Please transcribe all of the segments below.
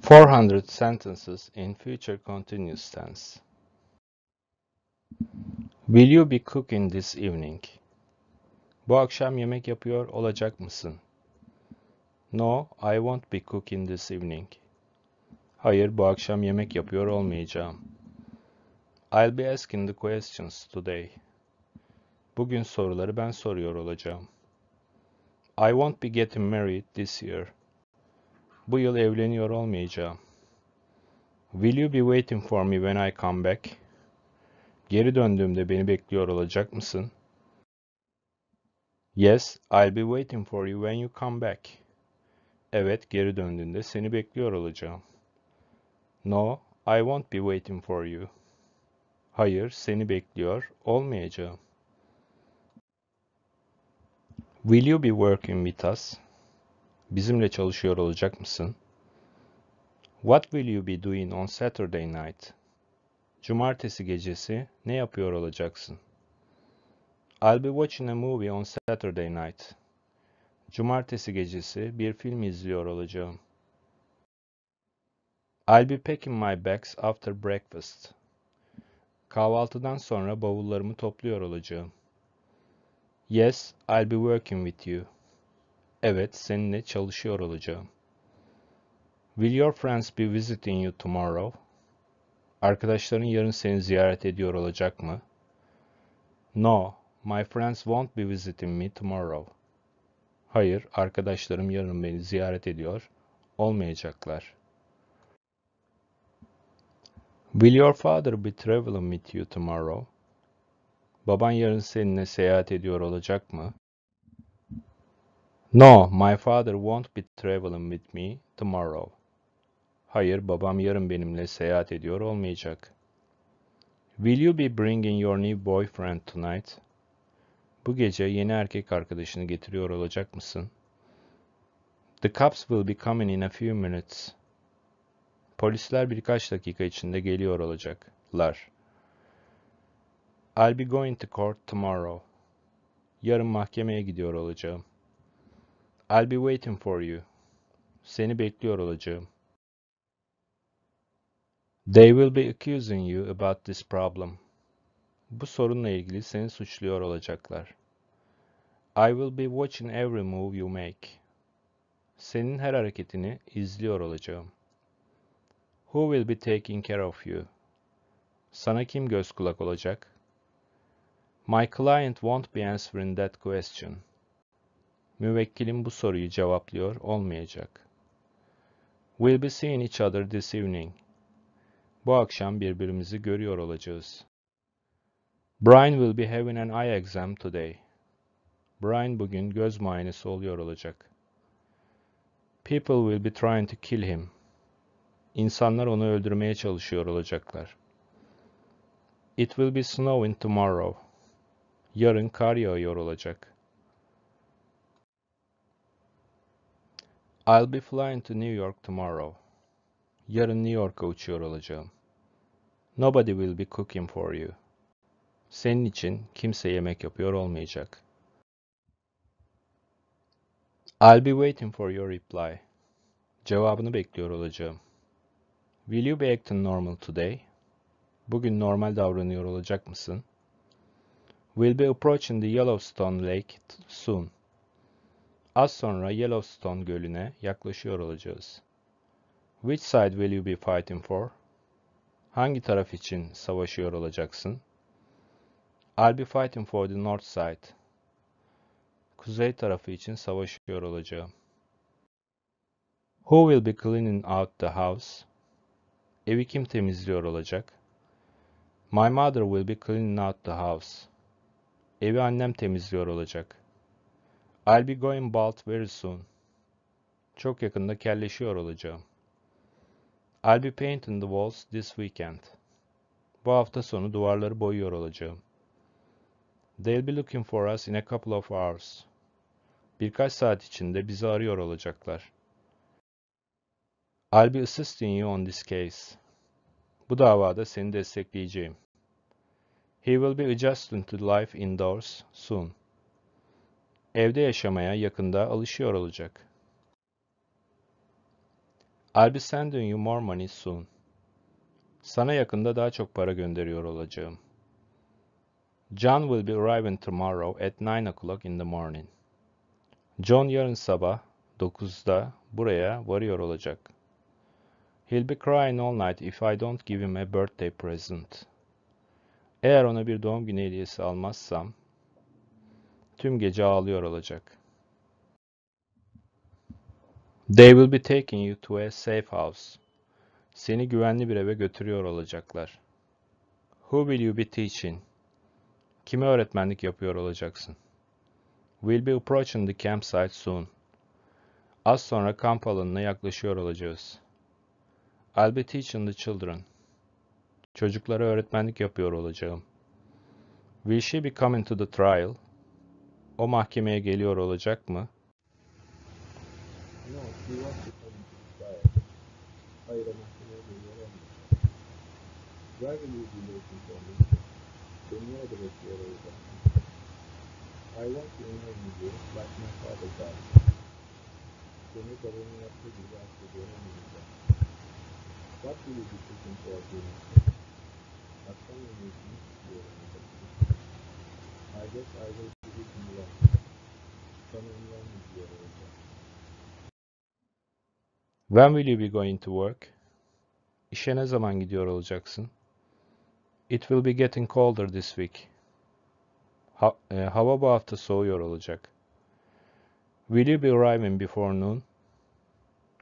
400 sentences in future continuous tense. Will you be cooking this evening? Bu akşam yemek yapıyor olacak mısın? No, I won't be cooking this evening. Hayır, bu akşam yemek yapıyor olmayacağım. I'll be asking the questions today. Bugün soruları ben soruyor olacağım. I won't be getting married this year. Bu yıl evleniyor olmayacağım. Will you be waiting for me when I come back? Geri döndüğümde beni bekliyor olacak mısın? Yes, I'll be waiting for you when you come back. Evet, geri döndüğünde seni bekliyor olacağım. No, I won't be waiting for you. Hayır, seni bekliyor olmayacağım. Will you be working with us? Bizimle çalışıyor olacak mısın? What will you be doing on Saturday night? Cumartesi gecesi ne yapıyor olacaksın? I'll be watching a movie on Saturday night. Cumartesi gecesi bir film izliyor olacağım. I'll be packing my bags after breakfast. Kahvaltıdan sonra bavullarımı topluyor olacağım. Yes, I'll be working with you. Evet, seninle çalışıyor olacağım. Will your friends be visiting you tomorrow? Arkadaşların yarın seni ziyaret ediyor olacak mı? No, my friends won't be visiting me tomorrow. Hayır, arkadaşlarım yarın beni ziyaret ediyor olmayacaklar. Will your father be traveling with you tomorrow? Baban yarın seninle seyahat ediyor olacak mı? No, my father won't be traveling with me tomorrow. Hayır, babam yarın benimle seyahat ediyor olmayacak. Will you be bringing your new boyfriend tonight? Bu gece yeni erkek arkadaşını getiriyor olacak mısın? The cops will be coming in a few minutes. Polisler birkaç dakika içinde geliyor olacaklar. I'll be going to court tomorrow. Yarın mahkemeye gidiyor olacağım. I'll be waiting for you. Seni bekliyor olacağım. They will be accusing you about this problem. Bu sorunla ilgili seni suçluyor olacaklar. I will be watching every move you make. Senin her hareketini izliyor olacağım. Who will be taking care of you? Sana kim göz kulak olacak? My client won't be answering that question. Müvekkilim bu soruyu cevaplıyor olmayacak. We'll be seeing each other this evening. Bu akşam birbirimizi görüyor olacağız. Brian will be having an eye exam today. Brian bugün göz muayenesi oluyor olacak. People will be trying to kill him. İnsanlar onu öldürmeye çalışıyor olacaklar. It will be snowing tomorrow. Yarın kar yağıyor olacak. I'll be flying to New York tomorrow. Yarın New York'a uçuyor olacağım. Nobody will be cooking for you. Senin için kimse yemek yapıyor olmayacak. I'll be waiting for your reply. Cevabını bekliyor olacağım. Will you be acting normal today? Bugün normal davranıyor olacak mısın? We'll be approaching the Yellowstone Lake soon. Az sonra Yellowstone Gölü'ne yaklaşıyor olacağız. Which side will you be fighting for? Hangi taraf için savaşıyor olacaksın? I'll be fighting for the north side. Kuzey tarafı için savaşıyor olacağım. Who will be cleaning out the house? Evi kim temizliyor olacak? My mother will be cleaning out the house. Evi annem temizliyor olacak. I'll be going bald very soon. Çok yakında kelleşiyor olacağım. I'll be painting the walls this weekend. Bu hafta sonu duvarları boyuyor olacağım. They'll be looking for us in a couple of hours. Birkaç saat içinde bizi arıyor olacaklar. I'll be assisting you on this case. Bu davada seni destekleyeceğim. He will be adjusting to life indoors soon. Evde yaşamaya yakında alışıyor olacak. I'll be sending you more money soon. Sana yakında daha çok para gönderiyor olacağım. John will be arriving tomorrow at 9 o'clock in the morning. John yarın sabah 9'da buraya varıyor olacak. He'll be crying all night if I don't give him a birthday present. Eğer ona bir doğum günü hediyesi almazsam tüm gece ağlıyor olacak. They will be taking you to a safe house. Seni güvenli bir eve götürüyor olacaklar. Who will you be teaching? Kime öğretmenlik yapıyor olacaksın? We'll be approaching the campsite soon. Az sonra kamp alanına yaklaşıyor olacağız. I'll be teaching the children. Çocuklara öğretmenlik yapıyor olacağım. Will she be coming to the trial? O mahkemeye geliyor olacak mı? What you Adet aile gibi konular. Tanımlanmıyor olacak. When will you be going to work? İşe ne zaman gidiyor olacaksın? It will be getting colder this week. Ha, e, hava bu hafta soğuyor olacak. Will you be arriving before noon?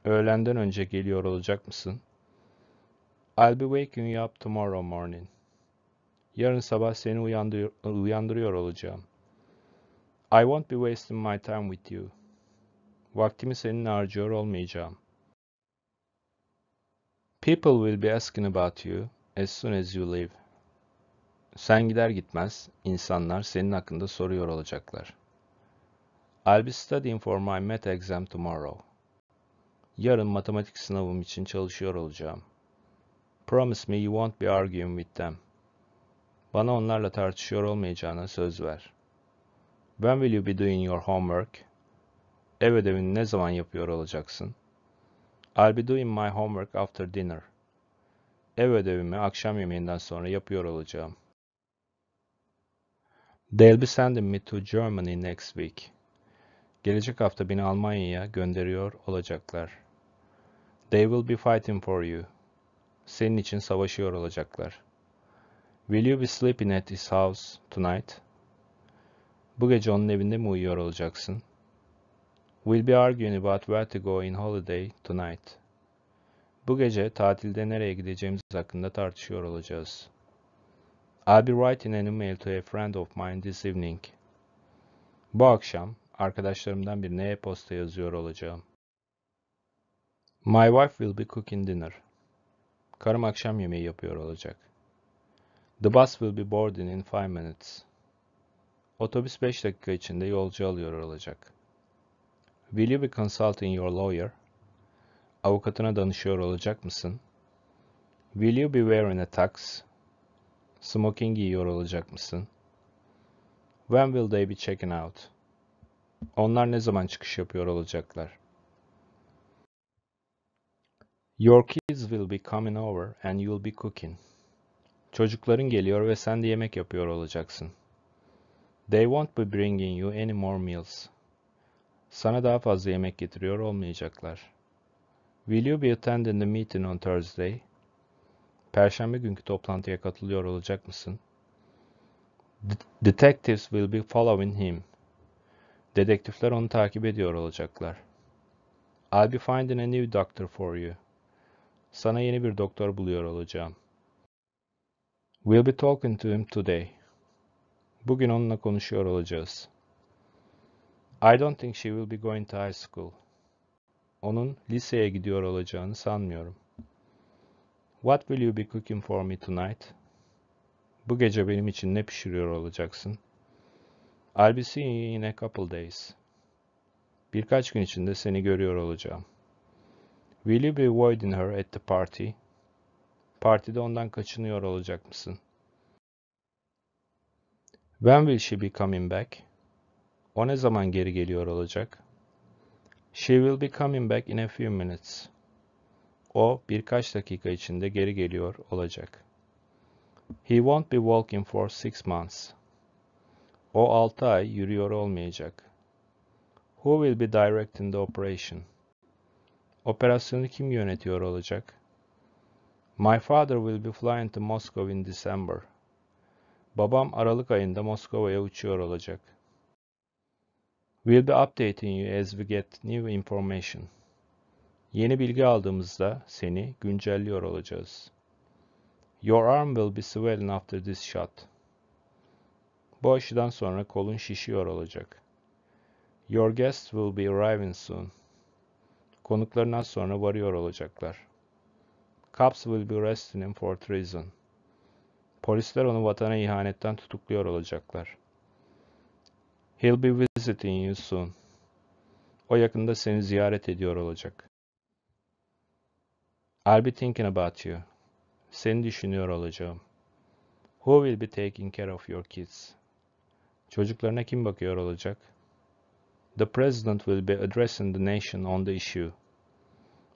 Öğlenden önce geliyor olacak mısın? I'll be waking you up tomorrow morning. Yarın sabah seni uyandır uyandırıyor olacağım. I won't be wasting my time with you. Vaktimi seninle harcıyor olmayacağım. People will be asking about you as soon as you leave. Sen gider gitmez insanlar senin hakkında soruyor olacaklar. I'll be studying for my math exam tomorrow. Yarın matematik sınavım için çalışıyor olacağım. Promise me you won't be arguing with them. Bana onlarla tartışıyor olmayacağına söz ver. When will you be doing your homework? Ev ödevini ne zaman yapıyor olacaksın? I'll be doing my homework after dinner. Ev ödevimi akşam yemeğinden sonra yapıyor olacağım. They'll be sending me to Germany next week. Gelecek hafta beni Almanya'ya gönderiyor olacaklar. They will be fighting for you. Senin için savaşıyor olacaklar. Will you be sleeping at his house tonight? Bu gece onun evinde mi uyuyor olacaksın? We'll be arguing about where to go in holiday tonight. Bu gece tatilde nereye gideceğimiz hakkında tartışıyor olacağız. I'll be writing an email to a friend of mine this evening. Bu akşam arkadaşlarımdan birine e-posta yazıyor olacağım. My wife will be cooking dinner. Karım akşam yemeği yapıyor olacak. The bus will be boarding in five minutes. Otobüs 5 dakika içinde yolcu alıyor olacak. Will you be consulting your lawyer? Avukatına danışıyor olacak mısın? Will you be wearing a tux? Smoking giyiyor olacak mısın? When will they be checking out? Onlar ne zaman çıkış yapıyor olacaklar? Your kids will be coming over and you'll be cooking. Çocukların geliyor ve sen de yemek yapıyor olacaksın. They won't be bringing you any more meals. Sana daha fazla yemek getiriyor olmayacaklar. Will you be attending the meeting on Thursday? Perşembe günkü toplantıya katılıyor olacak mısın? D Detectives will be following him. Dedektifler onu takip ediyor olacaklar. I'll be finding a new doctor for you. Sana yeni bir doktor buluyor olacağım.'' We'll be talking to him today. Bugün onunla konuşuyor olacağız. I don't think she will be going to high school. Onun liseye gidiyor olacağını sanmıyorum. What will you be cooking for me tonight? Bu gece benim için ne pişiriyor olacaksın? I'll be seeing you in a couple days. Birkaç gün içinde seni görüyor olacağım. Will you be avoiding her at the party? partide ondan kaçınıyor olacak mısın? When will she be coming back? O ne zaman geri geliyor olacak? She will be coming back in a few minutes. O birkaç dakika içinde geri geliyor olacak. He won't be walking for six months. O altı ay yürüyor olmayacak. Who will be directing the operation? Operasyonu kim yönetiyor olacak? My father will be flying to Moscow in December. Babam Aralık ayında Moskova'ya uçuyor olacak. We'll be updating you as we get new information. Yeni bilgi aldığımızda seni güncelliyor olacağız. Your arm will be swollen after this shot. Bu aşıdan sonra kolun şişiyor olacak. Your guests will be arriving soon. Konuklarından sonra varıyor olacaklar. Cops will be arrested him for treason. Polisler onu vatana ihanetten tutukluyor olacaklar. He'll be visiting you soon. O yakında seni ziyaret ediyor olacak. I'll be thinking about you. Seni düşünüyor olacağım. Who will be taking care of your kids? Çocuklarına kim bakıyor olacak? The president will be addressing the nation on the issue.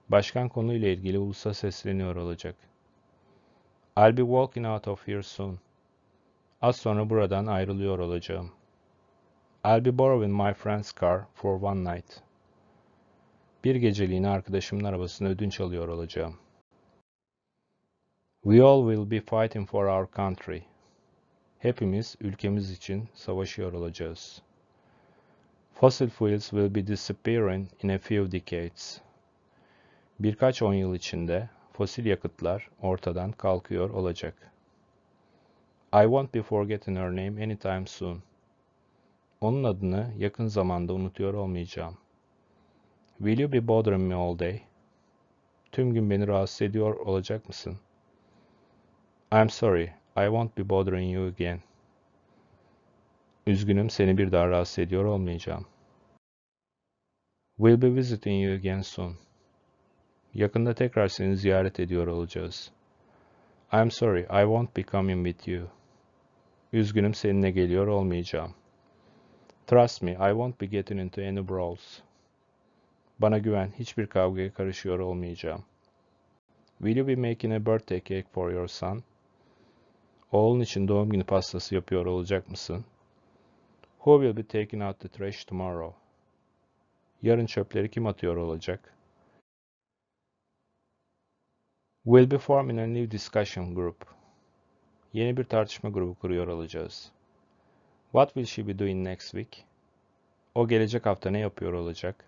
Başkan konuyla ilgili ulusa sesleniyor olacak. I'll be walking out of here soon. Az sonra buradan ayrılıyor olacağım. I'll be borrowing my friend's car for one night. Bir geceliğine arkadaşımın arabasını ödünç alıyor olacağım. We all will be fighting for our country. Hepimiz ülkemiz için savaşıyor olacağız. Fossil fuels will be disappearing in a few decades. Birkaç on yıl içinde fosil yakıtlar ortadan kalkıyor olacak. I won't be forgetting her name anytime soon. Onun adını yakın zamanda unutuyor olmayacağım. Will you be bothering me all day? Tüm gün beni rahatsız ediyor olacak mısın? I'm sorry, I won't be bothering you again. Üzgünüm seni bir daha rahatsız ediyor olmayacağım. We'll be visiting you again soon. Yakında tekrar seni ziyaret ediyor olacağız. I'm sorry, I won't be coming with you. Üzgünüm seninle geliyor olmayacağım. Trust me, I won't be getting into any brawls. Bana güven, hiçbir kavgaya karışıyor olmayacağım. Will you be making a birthday cake for your son? Oğlun için doğum günü pastası yapıyor olacak mısın? Who will be taking out the trash tomorrow? Yarın çöpleri kim atıyor olacak?'' Will be forming a new discussion group. Yeni bir tartışma grubu kuruyor olacağız. What will she be doing next week? O gelecek hafta ne yapıyor olacak?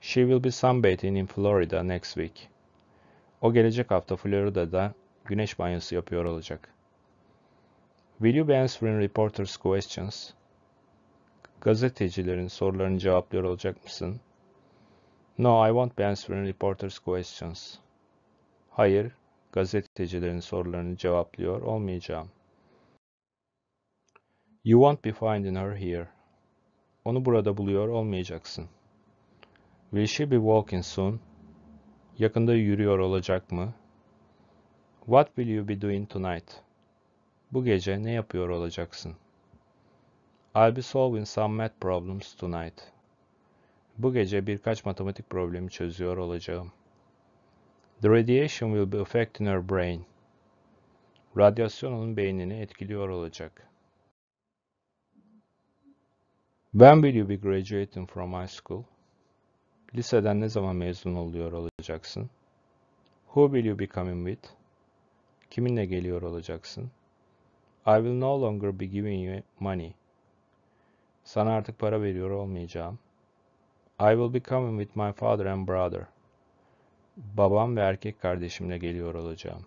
She will be sunbathing in Florida next week. O gelecek hafta Florida'da güneş banyosu yapıyor olacak. Will you be answering reporters' questions? Gazetecilerin sorularını cevaplıyor olacak mısın? No, I won't be answering reporters' questions. Hayır, gazetecilerin sorularını cevaplıyor olmayacağım. You won't be finding her here. Onu burada buluyor olmayacaksın. Will she be walking soon? Yakında yürüyor olacak mı? What will you be doing tonight? Bu gece ne yapıyor olacaksın? I'll be solving some math problems tonight. Bu gece birkaç matematik problemi çözüyor olacağım. The radiation will be affecting her brain. Radyasyon onun beynini etkiliyor olacak. When will you be graduating from high school? Liseden ne zaman mezun oluyor olacaksın? Who will you be coming with? Kiminle geliyor olacaksın? I will no longer be giving you money. Sana artık para veriyor olmayacağım. I will be coming with my father and brother babam ve erkek kardeşimle geliyor olacağım.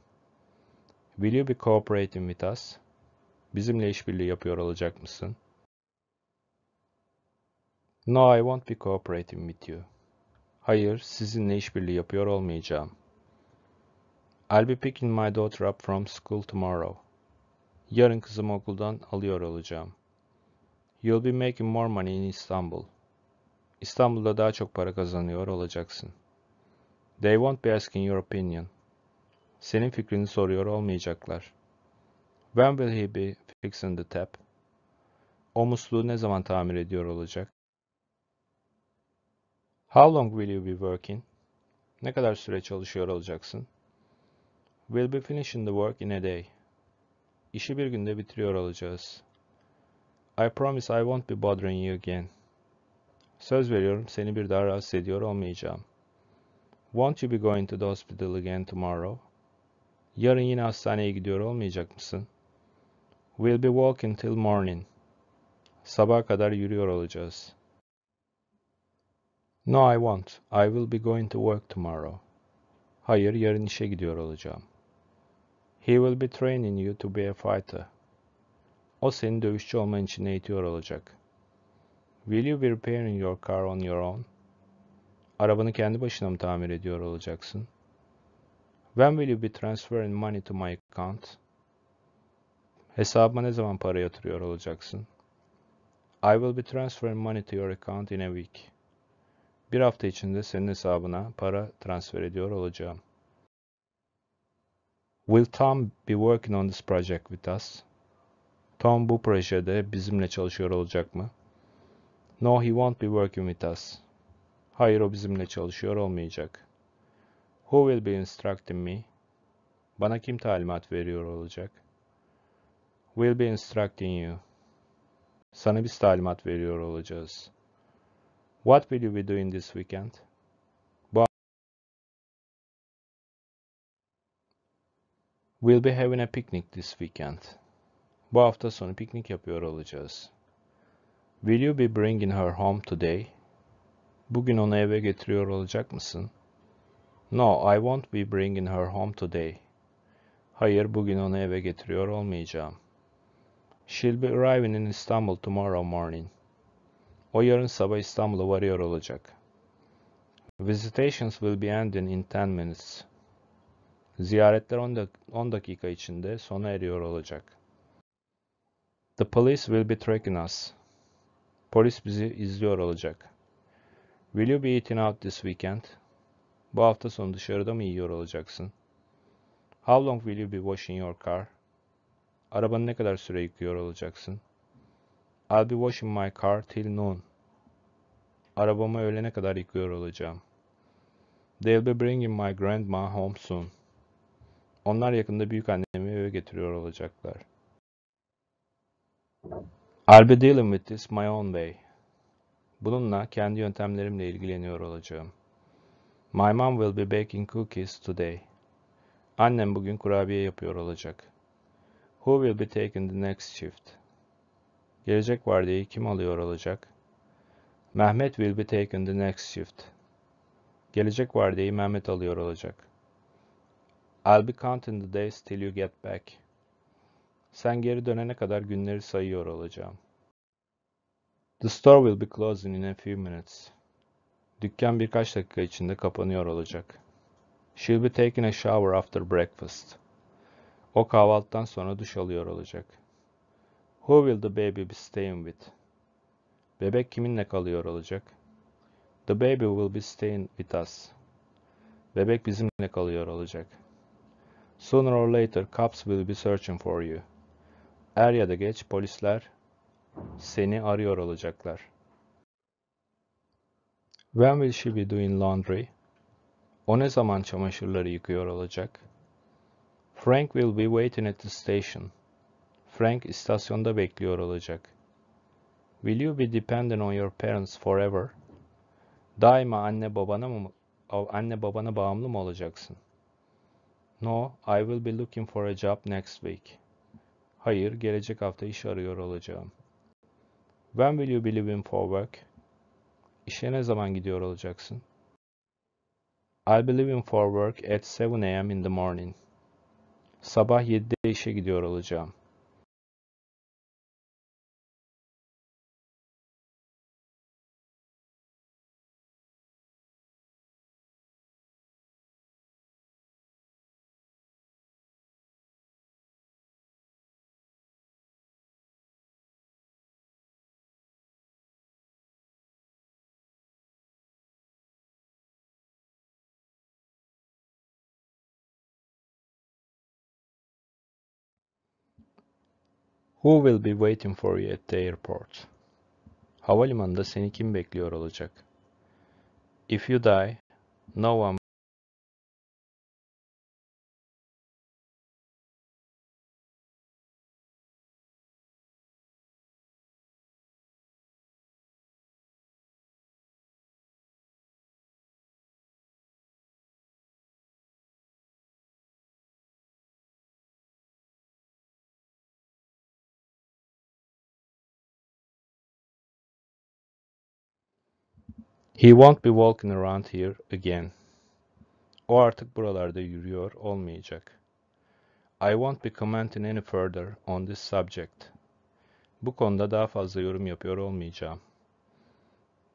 Will you be cooperating with us? Bizimle işbirliği yapıyor olacak mısın? No, I won't be cooperating with you. Hayır, sizinle işbirliği yapıyor olmayacağım. I'll be picking my daughter up from school tomorrow. Yarın kızımı okuldan alıyor olacağım. You'll be making more money in Istanbul. İstanbul'da daha çok para kazanıyor olacaksın.'' They won't be asking your opinion. Senin fikrini soruyor olmayacaklar. When will he be fixing the tap? O musluğu ne zaman tamir ediyor olacak? How long will you be working? Ne kadar süre çalışıyor olacaksın? We'll be finishing the work in a day. İşi bir günde bitiriyor olacağız. I promise I won't be bothering you again. Söz veriyorum seni bir daha rahatsız ediyor olmayacağım. Won't you be going to the hospital again tomorrow? Yarın yine hastaneye gidiyor olmayacak mısın? We'll be walking till morning. Sabaha kadar yürüyor olacağız. No, I won't. I will be going to work tomorrow. Hayır, yarın işe gidiyor olacağım. He will be training you to be a fighter. O seni dövüşçü olman için eğitiyor olacak. Will you be repairing your car on your own? Arabanı kendi başına mı tamir ediyor olacaksın? When will you be transferring money to my account? Hesabıma ne zaman para yatırıyor olacaksın? I will be transferring money to your account in a week. Bir hafta içinde senin hesabına para transfer ediyor olacağım. Will Tom be working on this project with us? Tom bu projede bizimle çalışıyor olacak mı? No, he won't be working with us. Hayır o bizimle çalışıyor olmayacak. Who will be instructing me? Bana kim talimat veriyor olacak? Will be instructing you. Sana biz talimat veriyor olacağız. What will you be doing this weekend? Bu We'll be having a picnic this weekend. Bu hafta sonu piknik yapıyor olacağız. Will you be bringing her home today? Bugün onu eve getiriyor olacak mısın? No, I won't be bringing her home today. Hayır, bugün onu eve getiriyor olmayacağım. She'll be arriving in Istanbul tomorrow morning. O yarın sabah İstanbul'a varıyor olacak. Visitations will be ending in 10 minutes. Ziyaretler 10 dak dakika içinde sona eriyor olacak. The police will be tracking us. Polis bizi izliyor olacak. Will you be eating out this weekend? Bu hafta sonu dışarıda mı yiyor olacaksın? How long will you be washing your car? Arabanı ne kadar süre yıkıyor olacaksın? I'll be washing my car till noon. Arabamı öğlene kadar yıkıyor olacağım. They'll be bringing my grandma home soon. Onlar yakında büyük annemi eve getiriyor olacaklar. I'll be dealing with this my own way. Bununla kendi yöntemlerimle ilgileniyor olacağım. My mom will be baking cookies today. Annem bugün kurabiye yapıyor olacak. Who will be taking the next shift? Gelecek vardiyayı kim alıyor olacak? Mehmet will be taking the next shift. Gelecek vardiyayı Mehmet alıyor olacak. I'll be counting the days till you get back. Sen geri dönene kadar günleri sayıyor olacağım. The store will be closing in a few minutes. Dükkan birkaç dakika içinde kapanıyor olacak. She'll be taking a shower after breakfast. O kahvaltıdan sonra duş alıyor olacak. Who will the baby be staying with? Bebek kiminle kalıyor olacak? The baby will be staying with us. Bebek bizimle kalıyor olacak. Sooner or later cops will be searching for you. Er ya da geç polisler seni arıyor olacaklar. When will she be doing laundry? O ne zaman çamaşırları yıkıyor olacak? Frank will be waiting at the station. Frank istasyonda bekliyor olacak. Will you be dependent on your parents forever? Daima anne babana mı anne babana bağımlı mı olacaksın? No, I will be looking for a job next week. Hayır, gelecek hafta iş arıyor olacağım. When will you be leaving for work? İşe ne zaman gidiyor olacaksın? I'll be leaving for work at 7 a.m. in the morning. Sabah 7'de işe gidiyor olacağım. Who will be waiting for you at the airport? Havalimanında seni kim bekliyor olacak? If you die, no one He won't be walking around here again. O artık buralarda yürüyor olmayacak. I won't be commenting any further on this subject. Bu konuda daha fazla yorum yapıyor olmayacağım.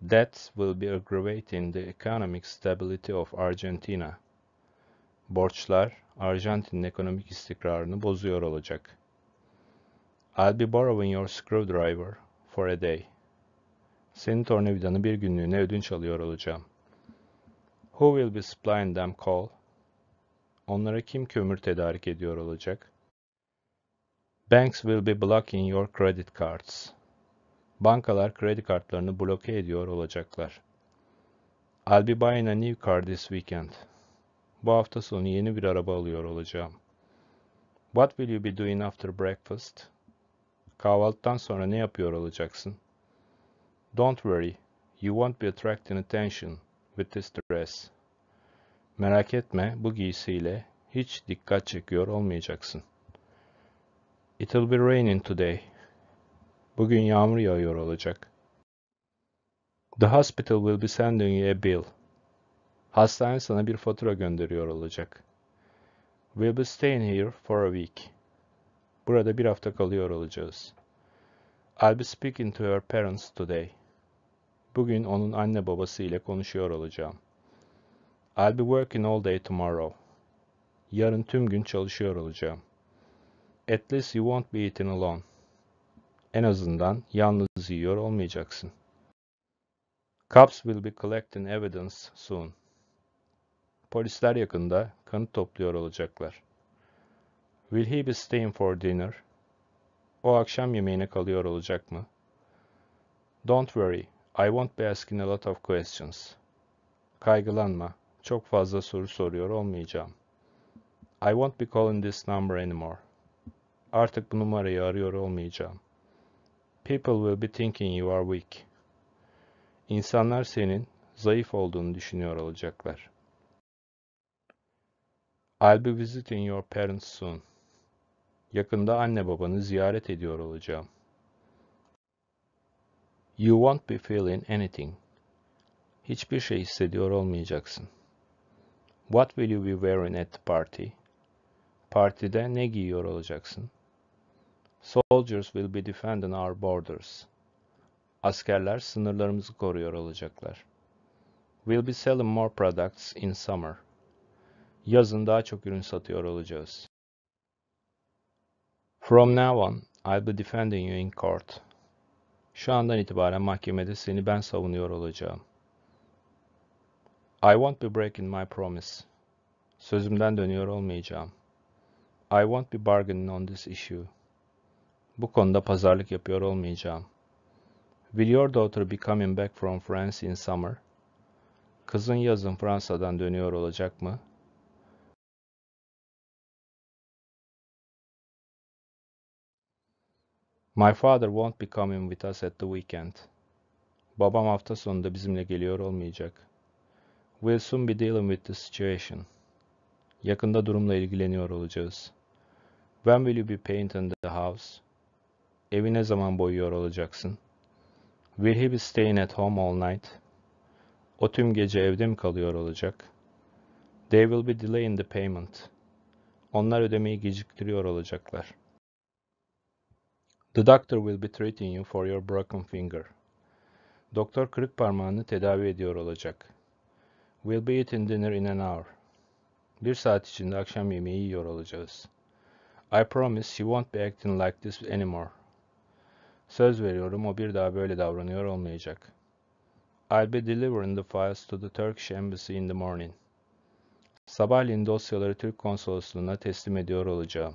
That will be aggravating the economic stability of Argentina. Borçlar Arjantin'in ekonomik istikrarını bozuyor olacak. I'll be borrowing your screwdriver for a day. Senin tornavidanı bir günlüğüne ödünç alıyor olacağım. Who will be supplying them coal? Onlara kim kömür tedarik ediyor olacak? Banks will be blocking your credit cards. Bankalar kredi kartlarını bloke ediyor olacaklar. I'll be buying a new car this weekend. Bu hafta sonu yeni bir araba alıyor olacağım. What will you be doing after breakfast? Kahvaltıdan sonra ne yapıyor olacaksın? Don't worry, you won't be attracting attention with this dress. Merak etme, bu giysiyle hiç dikkat çekiyor olmayacaksın. It'll be raining today. Bugün yağmur yağıyor olacak. The hospital will be sending you a bill. Hastane sana bir fatura gönderiyor olacak. We'll be staying here for a week. Burada bir hafta kalıyor olacağız. I'll be speaking to your parents today. Bugün onun anne babası ile konuşuyor olacağım. I'll be working all day tomorrow. Yarın tüm gün çalışıyor olacağım. At least you won't be eating alone. En azından yalnız yiyor olmayacaksın. Cops will be collecting evidence soon. Polisler yakında kanıt topluyor olacaklar. Will he be staying for dinner? O akşam yemeğine kalıyor olacak mı? Don't worry, I won't be asking a lot of questions. Kaygılanma. Çok fazla soru soruyor olmayacağım. I won't be calling this number anymore. Artık bu numarayı arıyor olmayacağım. People will be thinking you are weak. İnsanlar senin zayıf olduğunu düşünüyor olacaklar. I'll be visiting your parents soon. Yakında anne babanı ziyaret ediyor olacağım. You won't be feeling anything. Hiçbir şey hissediyor olmayacaksın. What will you be wearing at the party? Partide ne giyiyor olacaksın? Soldiers will be defending our borders. Askerler sınırlarımızı koruyor olacaklar. We'll be selling more products in summer. Yazın daha çok ürün satıyor olacağız. From now on, I'll be defending you in court. Şu andan itibaren mahkemede seni ben savunuyor olacağım. I won't be breaking my promise. Sözümden dönüyor olmayacağım. I won't be bargaining on this issue. Bu konuda pazarlık yapıyor olmayacağım. Will your daughter be coming back from France in summer? Kızın yazın Fransa'dan dönüyor olacak mı? My father won't be coming with us at the weekend. Babam hafta sonunda bizimle geliyor olmayacak. We'll soon be dealing with the situation. Yakında durumla ilgileniyor olacağız. When will you be painting the house? Evi ne zaman boyuyor olacaksın? Will he be staying at home all night? O tüm gece evde mi kalıyor olacak? They will be delaying the payment. Onlar ödemeyi geciktiriyor olacaklar. The doctor will be treating you for your broken finger. Doktor kırık parmağını tedavi ediyor olacak. We'll be eating dinner in an hour. Bir saat içinde akşam yemeği yiyor olacağız. I promise she won't be acting like this anymore. Söz veriyorum o bir daha böyle davranıyor olmayacak. I'll be delivering the files to the Turkish embassy in the morning. Sabahleyin dosyaları Türk konsolosluğuna teslim ediyor olacağım.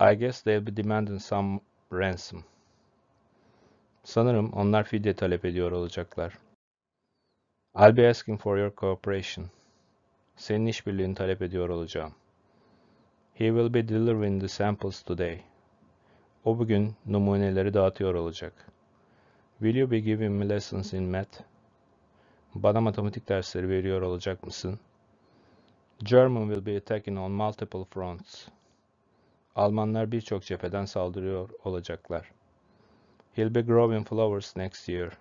I guess they'll be demanding some ransom. Sanırım onlar fidye talep ediyor olacaklar. I'll be asking for your cooperation. Senin işbirliğini talep ediyor olacağım. He will be delivering the samples today. O bugün numuneleri dağıtıyor olacak. Will you be giving me lessons in math? Bana matematik dersleri veriyor olacak mısın? German will be attacking on multiple fronts. Almanlar birçok cepheden saldırıyor olacaklar. He'll be growing flowers next year.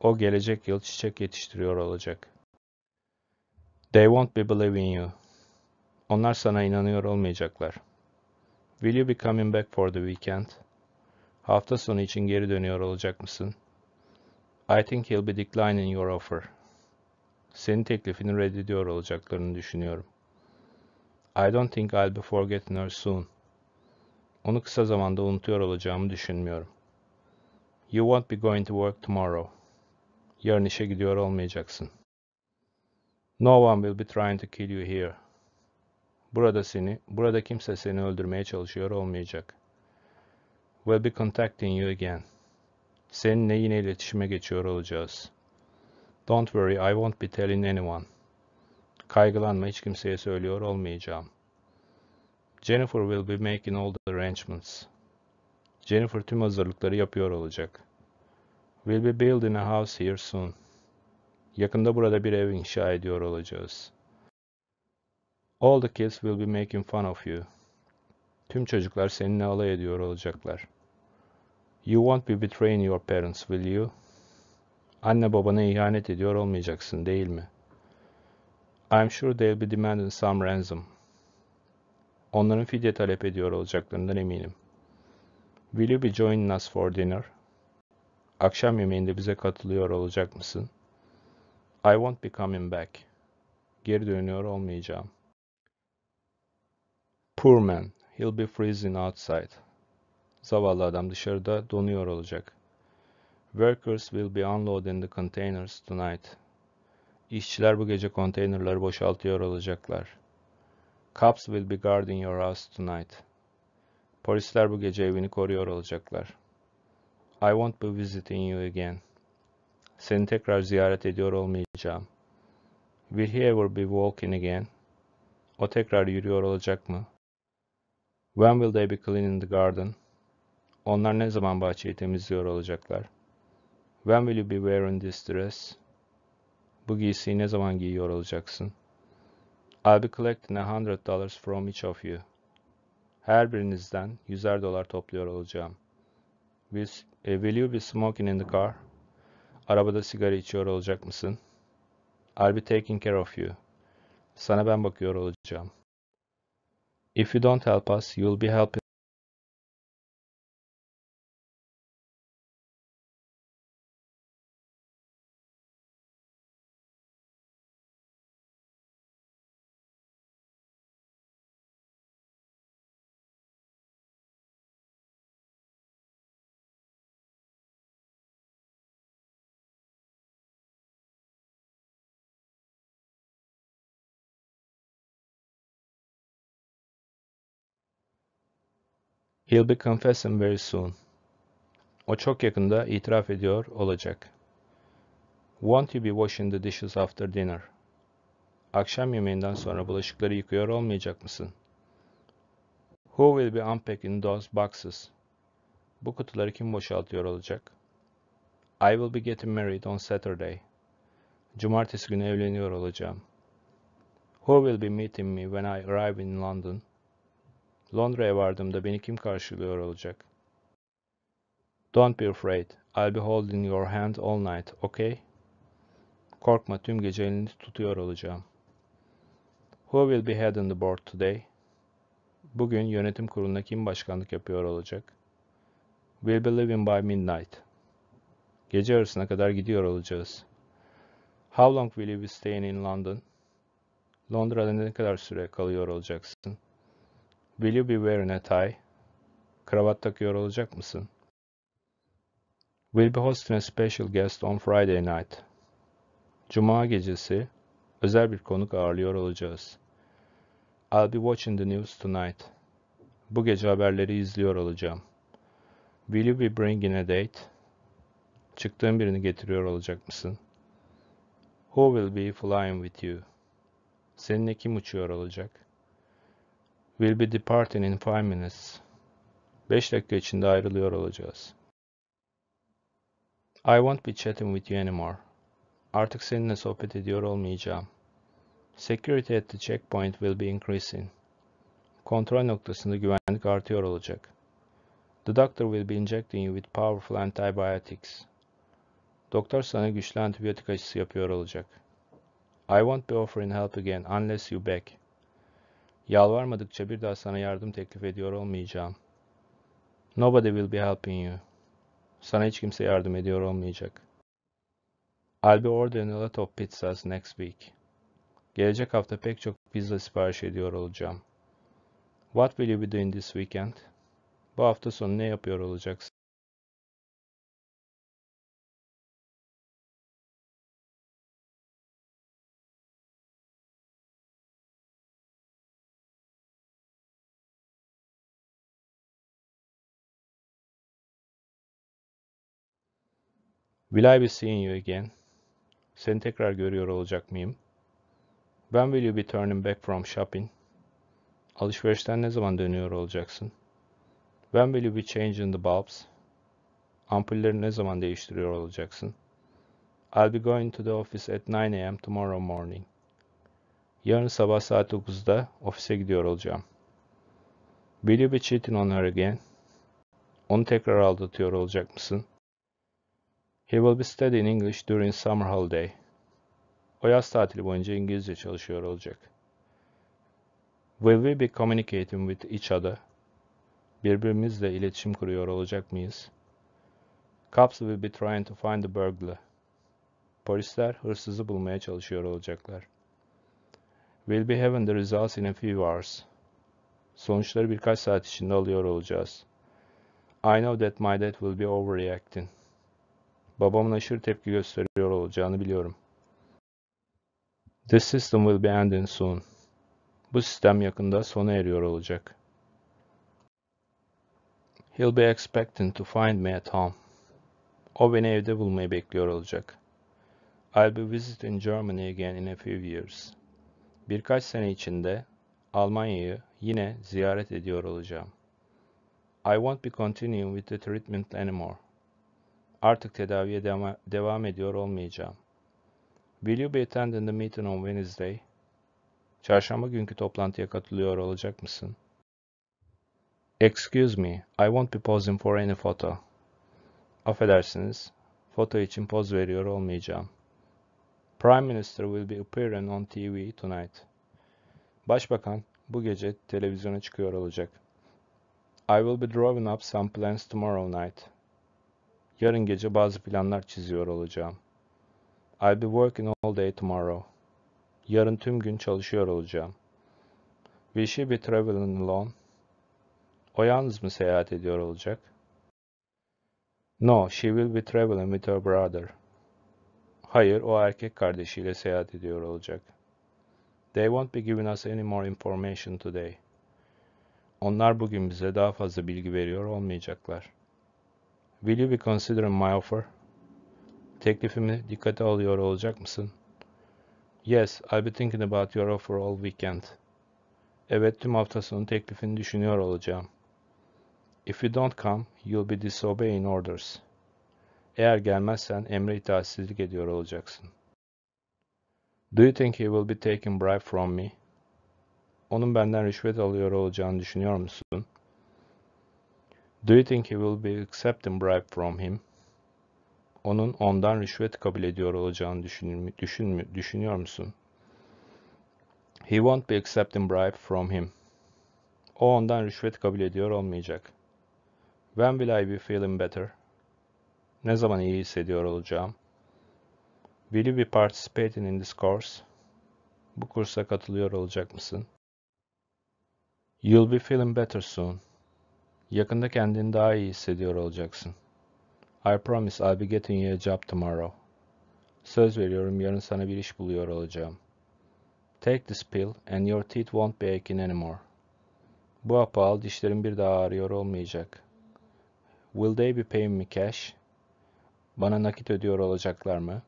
O gelecek yıl çiçek yetiştiriyor olacak. They won't be believing you. Onlar sana inanıyor olmayacaklar. Will you be coming back for the weekend? Hafta sonu için geri dönüyor olacak mısın? I think he'll be declining your offer. Senin teklifini reddediyor olacaklarını düşünüyorum. I don't think I'll be forgetting her soon. Onu kısa zamanda unutuyor olacağımı düşünmüyorum. You won't be going to work tomorrow. Yarın işe gidiyor olmayacaksın. No one will be trying to kill you here. Burada seni, burada kimse seni öldürmeye çalışıyor olmayacak. We'll be contacting you again. Seninle yine iletişime geçiyor olacağız. Don't worry, I won't be telling anyone. Kaygılanma, hiç kimseye söylüyor olmayacağım. Jennifer will be making all the arrangements. Jennifer tüm hazırlıkları yapıyor olacak. We'll be building a house here soon. Yakında burada bir ev inşa ediyor olacağız. All the kids will be making fun of you. Tüm çocuklar seninle alay ediyor olacaklar. You won't be betraying your parents, will you? Anne babana ihanet ediyor olmayacaksın, değil mi? I'm sure they'll be demanding some ransom. Onların fidye talep ediyor olacaklarından eminim. Will you be joining us for dinner? Akşam yemeğinde bize katılıyor olacak mısın? I won't be coming back. Geri dönüyor olmayacağım. Poor man, he'll be freezing outside. Zavallı adam dışarıda donuyor olacak. Workers will be unloading the containers tonight. İşçiler bu gece konteynerları boşaltıyor olacaklar. Cops will be guarding your house tonight. Polisler bu gece evini koruyor olacaklar. I won't be visiting you again. Seni tekrar ziyaret ediyor olmayacağım. Will he ever be walking again? O tekrar yürüyor olacak mı? When will they be cleaning the garden? Onlar ne zaman bahçeyi temizliyor olacaklar? When will you be wearing this dress? Bu giysiyi ne zaman giyiyor olacaksın? I'll be collecting a hundred dollars from each of you. Her birinizden yüzer dolar topluyor olacağım. Eh, will, you be smoking in the car? Arabada sigara içiyor olacak mısın? I'll be taking care of you. Sana ben bakıyor olacağım. If you don't help us, you'll be helping He'll be confessing very soon. O çok yakında itiraf ediyor olacak. Won't you be washing the dishes after dinner? Akşam yemeğinden sonra bulaşıkları yıkıyor olmayacak mısın? Who will be unpacking those boxes? Bu kutuları kim boşaltıyor olacak? I will be getting married on Saturday. Cumartesi günü evleniyor olacağım. Who will be meeting me when I arrive in London? Londra'ya vardığımda beni kim karşılıyor olacak? Don't be afraid. I'll be holding your hand all night, okay? Korkma, tüm gece elini tutuyor olacağım. Who will be head on the board today? Bugün yönetim kuruluna kim başkanlık yapıyor olacak? We'll be leaving by midnight. Gece yarısına kadar gidiyor olacağız. How long will you be staying in London? Londra'da ne kadar süre kalıyor olacaksın? Will you be wearing a tie? Kravat takıyor olacak mısın? We'll be hosting a special guest on Friday night. Cuma gecesi özel bir konuk ağırlıyor olacağız. I'll be watching the news tonight. Bu gece haberleri izliyor olacağım. Will you be bringing a date? Çıktığın birini getiriyor olacak mısın? Who will be flying with you? Seninle kim uçuyor olacak?'' Will be departing in five minutes. 5 dakika içinde ayrılıyor olacağız. I won't be chatting with you anymore. Artık seninle sohbet ediyor olmayacağım. Security at the checkpoint will be increasing. Kontrol noktasında güvenlik artıyor olacak. The doctor will be injecting you with powerful antibiotics. Doktor sana güçlü antibiyotik aşısı yapıyor olacak. I won't be offering help again unless you beg. Yalvarmadıkça bir daha sana yardım teklif ediyor olmayacağım. Nobody will be helping you. Sana hiç kimse yardım ediyor olmayacak. I'll be ordering a lot of pizzas next week. Gelecek hafta pek çok pizza sipariş ediyor olacağım. What will you be doing this weekend? Bu hafta sonu ne yapıyor olacaksın? Will I be seeing you again? Seni tekrar görüyor olacak mıyım? When will you be turning back from shopping? Alışverişten ne zaman dönüyor olacaksın? When will you be changing the bulbs? Ampulleri ne zaman değiştiriyor olacaksın? I'll be going to the office at 9 a.m. tomorrow morning. Yarın sabah saat 9'da ofise gidiyor olacağım. Will you be cheating on her again? Onu tekrar aldatıyor olacak mısın? He will be studying English during summer holiday. O yaz tatili boyunca İngilizce çalışıyor olacak. Will we be communicating with each other? Birbirimizle iletişim kuruyor olacak mıyız? Cops will be trying to find the burglar. Polisler hırsızı bulmaya çalışıyor olacaklar. We'll be having the results in a few hours. Sonuçları birkaç saat içinde alıyor olacağız. I know that my dad will be overreacting babamın aşırı tepki gösteriyor olacağını biliyorum. This system will be ending soon. Bu sistem yakında sona eriyor olacak. He'll be expecting to find me at home. O beni evde bulmayı bekliyor olacak. I'll be visiting Germany again in a few years. Birkaç sene içinde Almanya'yı yine ziyaret ediyor olacağım. I won't be continuing with the treatment anymore. Artık tedaviye deva devam ediyor olmayacağım. Will you be attending the meeting on Wednesday? Çarşamba günkü toplantıya katılıyor olacak mısın? Excuse me, I won't be posing for any photo. Affedersiniz, foto için poz veriyor olmayacağım. Prime Minister will be appearing on TV tonight. Başbakan bu gece televizyona çıkıyor olacak. I will be drawing up some plans tomorrow night. Yarın gece bazı planlar çiziyor olacağım. I'll be working all day tomorrow. Yarın tüm gün çalışıyor olacağım. Will she be traveling alone? O yalnız mı seyahat ediyor olacak? No, she will be traveling with her brother. Hayır, o erkek kardeşiyle seyahat ediyor olacak. They won't be giving us any more information today. Onlar bugün bize daha fazla bilgi veriyor olmayacaklar. Will you be considering my offer? Teklifimi dikkate alıyor olacak mısın? Yes, I'll be thinking about your offer all weekend. Evet, tüm hafta sonu teklifini düşünüyor olacağım. If you don't come, you'll be disobeying orders. Eğer gelmezsen emre itaatsizlik ediyor olacaksın. Do you think he will be taking bribe from me? Onun benden rüşvet alıyor olacağını düşünüyor musun? Do you think he will be accepting bribe from him? Onun ondan rüşvet kabul ediyor olacağını düşün, düşün, düşünüyor musun? He won't be accepting bribe from him. O ondan rüşvet kabul ediyor olmayacak. When will I be feeling better? Ne zaman iyi hissediyor olacağım? Will you be participating in this course? Bu kursa katılıyor olacak mısın? You'll be feeling better soon. Yakında kendini daha iyi hissediyor olacaksın. I promise I'll be getting you a job tomorrow. Söz veriyorum yarın sana bir iş buluyor olacağım. Take this pill and your teeth won't be aching anymore. Bu hapı al dişlerin bir daha ağrıyor olmayacak. Will they be paying me cash? Bana nakit ödüyor olacaklar mı?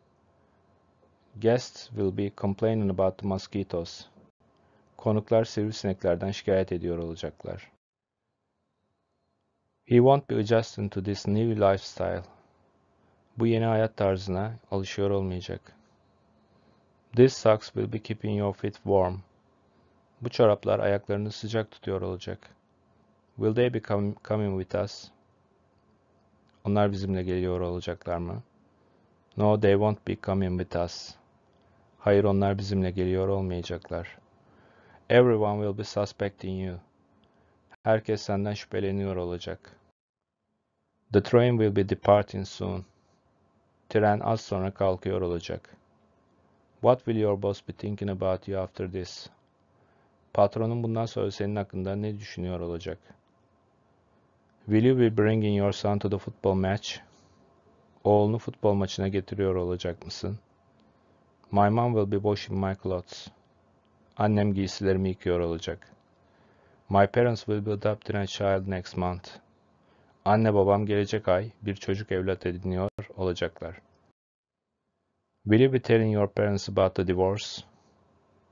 Guests will be complaining about the mosquitoes. Konuklar sivrisineklerden şikayet ediyor olacaklar. He won't be adjusting to this new lifestyle. Bu yeni hayat tarzına alışıyor olmayacak. These socks will be keeping your feet warm. Bu çoraplar ayaklarını sıcak tutuyor olacak. Will they be coming with us? Onlar bizimle geliyor olacaklar mı? No, they won't be coming with us. Hayır, onlar bizimle geliyor olmayacaklar. Everyone will be suspecting you. Herkes senden şüpheleniyor olacak. The train will be departing soon. Tren az sonra kalkıyor olacak. What will your boss be thinking about you after this? Patronun bundan sonra senin hakkında ne düşünüyor olacak? Will you be bringing your son to the football match? Oğlunu futbol maçına getiriyor olacak mısın? My mom will be washing my clothes. Annem giysilerimi yıkıyor olacak.'' My parents will be adopting a child next month. Anne babam gelecek ay bir çocuk evlat ediniyor olacaklar. Will you be telling your parents about the divorce?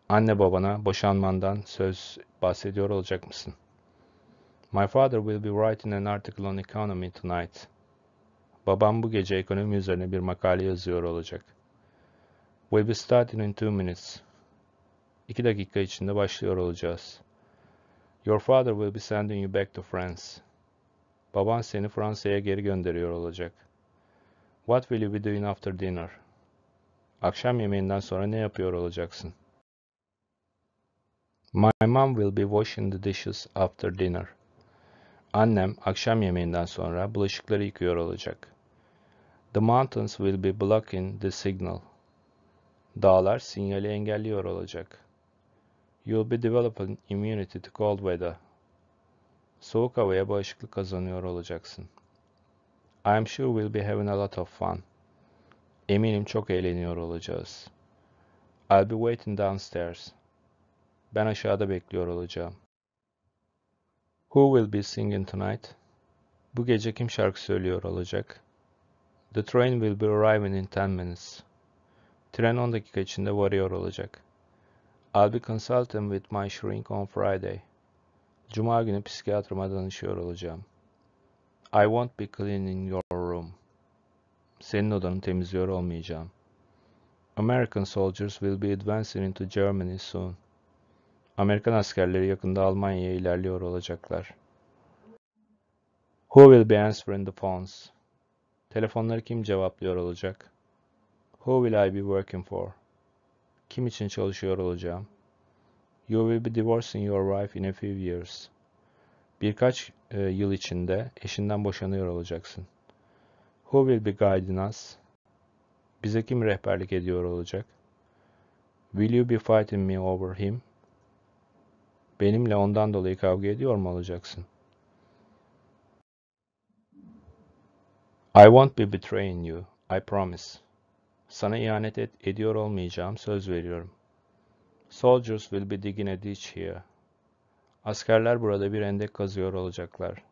Anne babana boşanmandan söz bahsediyor olacak mısın? My father will be writing an article on economy tonight. Babam bu gece ekonomi üzerine bir makale yazıyor olacak. We'll be starting in two minutes. İki dakika içinde başlıyor olacağız. Your father will be sending you back to France. Baban seni Fransa'ya geri gönderiyor olacak. What will you be doing after dinner? Akşam yemeğinden sonra ne yapıyor olacaksın? My mom will be washing the dishes after dinner. Annem akşam yemeğinden sonra bulaşıkları yıkıyor olacak. The mountains will be blocking the signal. Dağlar sinyali engelliyor olacak. You'll be developing immunity to cold weather. Soğuk havaya bağışıklık kazanıyor olacaksın. I'm sure we'll be having a lot of fun. Eminim çok eğleniyor olacağız. I'll be waiting downstairs. Ben aşağıda bekliyor olacağım. Who will be singing tonight? Bu gece kim şarkı söylüyor olacak? The train will be arriving in 10 minutes. Tren 10 dakika içinde varıyor olacak. I'll be consulting with my shrink on Friday. Cuma günü psikiyatrıma danışıyor olacağım. I won't be cleaning your room. Senin odanı temizliyor olmayacağım. American soldiers will be advancing into Germany soon. Amerikan askerleri yakında Almanya'ya ilerliyor olacaklar. Who will be answering the phones? Telefonları kim cevaplıyor olacak? Who will I be working for? Kim için çalışıyor olacağım? You will be divorcing your wife in a few years. Birkaç e, yıl içinde eşinden boşanıyor olacaksın. Who will be guiding us? Bize kim rehberlik ediyor olacak? Will you be fighting me over him? Benimle ondan dolayı kavga ediyor mu olacaksın? I won't be betraying you, I promise. Sana ihanet et, ediyor olmayacağım, söz veriyorum. Soldiers will be digging a ditch here. Askerler burada bir endek kazıyor olacaklar.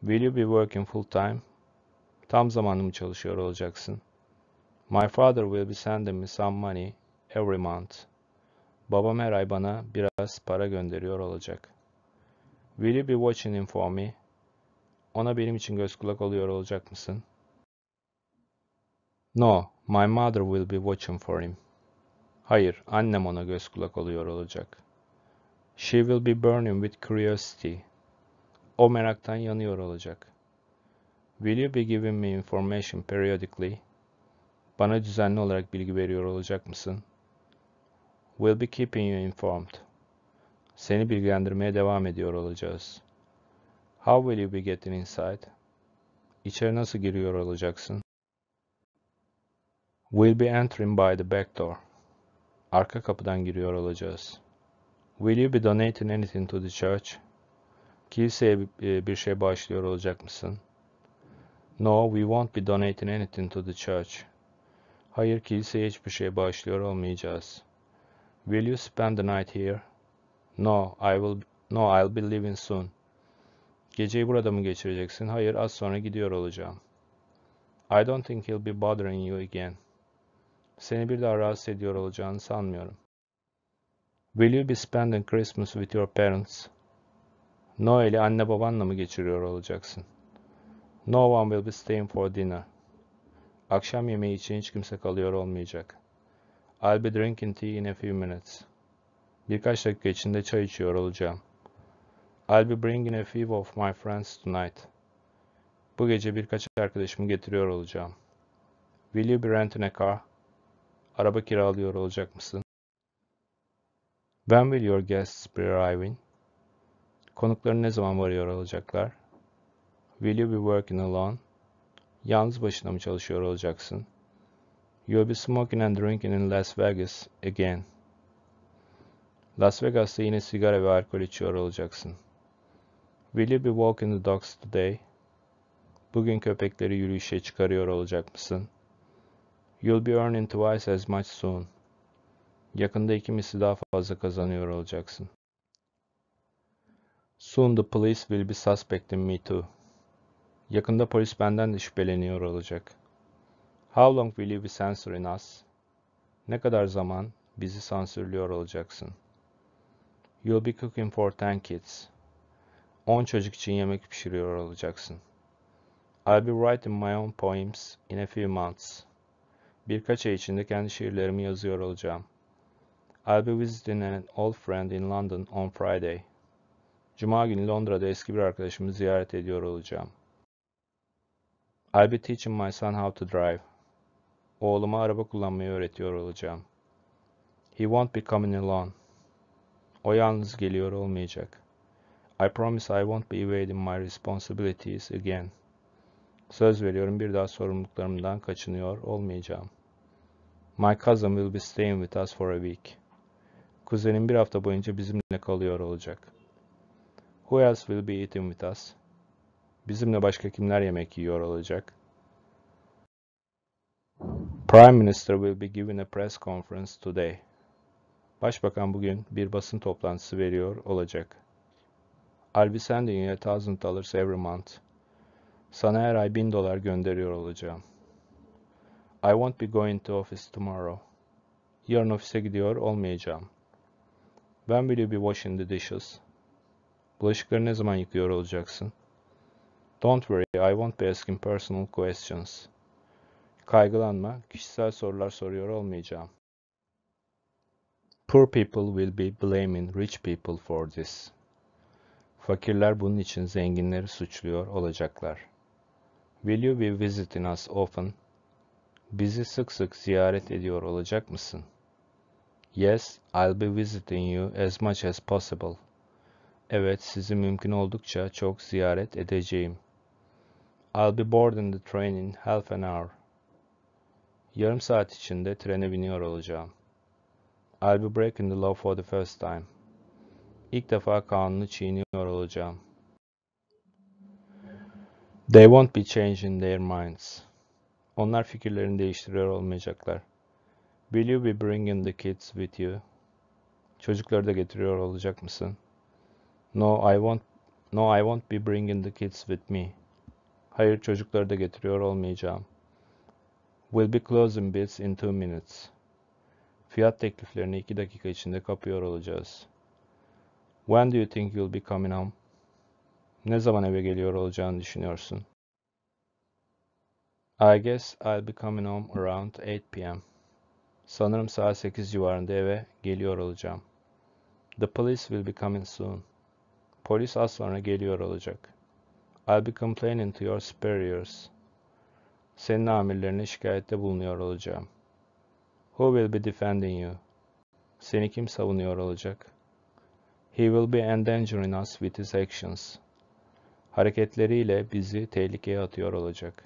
Will you be working full time? Tam zamanlı mı çalışıyor olacaksın? My father will be sending me some money every month. Babam her ay bana biraz para gönderiyor olacak. Will you be watching him for me? Ona benim için göz kulak oluyor olacak mısın?'' No, my mother will be watching for him. Hayır, annem ona göz kulak oluyor olacak. She will be burning with curiosity. O meraktan yanıyor olacak. Will you be giving me information periodically? Bana düzenli olarak bilgi veriyor olacak mısın? Will be keeping you informed. Seni bilgilendirmeye devam ediyor olacağız. How will you be getting inside? İçeri nasıl giriyor olacaksın? Will be entering by the back door. Arka kapıdan giriyor olacağız. Will you be donating anything to the church? Kiliseye e, bir şey bağışlıyor olacak mısın? No, we won't be donating anything to the church. Hayır, kiliseye hiçbir şey bağışlıyor olmayacağız. Will you spend the night here? No, I will no, I'll be leaving soon. Geceyi burada mı geçireceksin? Hayır, az sonra gidiyor olacağım. I don't think he'll be bothering you again. Seni bir daha rahatsız ediyor olacağını sanmıyorum. Will you be spending Christmas with your parents? Noel'i anne babanla mı geçiriyor olacaksın? No one will be staying for dinner. Akşam yemeği için hiç kimse kalıyor olmayacak. I'll be drinking tea in a few minutes. Birkaç dakika içinde çay içiyor olacağım. I'll be bringing a few of my friends tonight. Bu gece birkaç arkadaşımı getiriyor olacağım. Will you be renting a car? araba kiralıyor olacak mısın? When will your guests be arriving? Konukların ne zaman varıyor olacaklar? Will you be working alone? Yalnız başına mı çalışıyor olacaksın? You'll be smoking and drinking in Las Vegas again. Las Vegas'ta yine sigara ve alkol içiyor olacaksın. Will you be walking the dogs today? Bugün köpekleri yürüyüşe çıkarıyor olacak mısın? You'll be earning twice as much soon. Yakında iki misli daha fazla kazanıyor olacaksın. Soon the police will be suspecting me too. Yakında polis benden de şüpheleniyor olacak. How long will you be censoring us? Ne kadar zaman bizi sansürlüyor olacaksın? You'll be cooking for ten kids. On çocuk için yemek pişiriyor olacaksın. I'll be writing my own poems in a few months. Birkaç ay içinde kendi şiirlerimi yazıyor olacağım. I'll be visiting an old friend in London on Friday. Cuma günü Londra'da eski bir arkadaşımı ziyaret ediyor olacağım. I'll be teaching my son how to drive. Oğluma araba kullanmayı öğretiyor olacağım. He won't be coming alone. O yalnız geliyor olmayacak. I promise I won't be evading my responsibilities again. Söz veriyorum bir daha sorumluluklarımdan kaçınıyor olmayacağım. My cousin will be staying with us for a week. Kuzenim bir hafta boyunca bizimle kalıyor olacak. Who else will be eating with us? Bizimle başka kimler yemek yiyor olacak? Prime Minister will be giving a press conference today. Başbakan bugün bir basın toplantısı veriyor olacak. I'll be sending you a thousand dollars every month. Sana her ay bin dolar gönderiyor olacağım. I won't be going to office tomorrow. Yarın ofise gidiyor olmayacağım. When will you be washing the dishes? Bulaşıkları ne zaman yıkıyor olacaksın? Don't worry, I won't be asking personal questions. Kaygılanma, kişisel sorular soruyor olmayacağım. Poor people will be blaming rich people for this. Fakirler bunun için zenginleri suçluyor olacaklar. Will you be visiting us often? Bizi sık sık ziyaret ediyor olacak mısın? Yes, I'll be visiting you as much as possible. Evet, sizi mümkün oldukça çok ziyaret edeceğim. I'll be boarding the train in half an hour. Yarım saat içinde trene biniyor olacağım. I'll be breaking the law for the first time. İlk defa kanunu çiğniyor olacağım. They won't be changing their minds. Onlar fikirlerini değiştiriyor olmayacaklar. Will you be bringing the kids with you? Çocukları da getiriyor olacak mısın? No, I won't. No, I won't be bringing the kids with me. Hayır, çocukları da getiriyor olmayacağım. We'll be closing bids in two minutes. Fiyat tekliflerini iki dakika içinde kapıyor olacağız. When do you think you'll be coming home? Ne zaman eve geliyor olacağını düşünüyorsun? I guess I'll be coming home around 8 p.m. Sanırım saat 8 civarında eve geliyor olacağım. The police will be coming soon. Polis az sonra geliyor olacak. I'll be complaining to your superiors. Senin amirlerine şikayette bulunuyor olacağım. Who will be defending you? Seni kim savunuyor olacak? He will be endangering us with his actions. Hareketleriyle bizi tehlikeye atıyor olacak.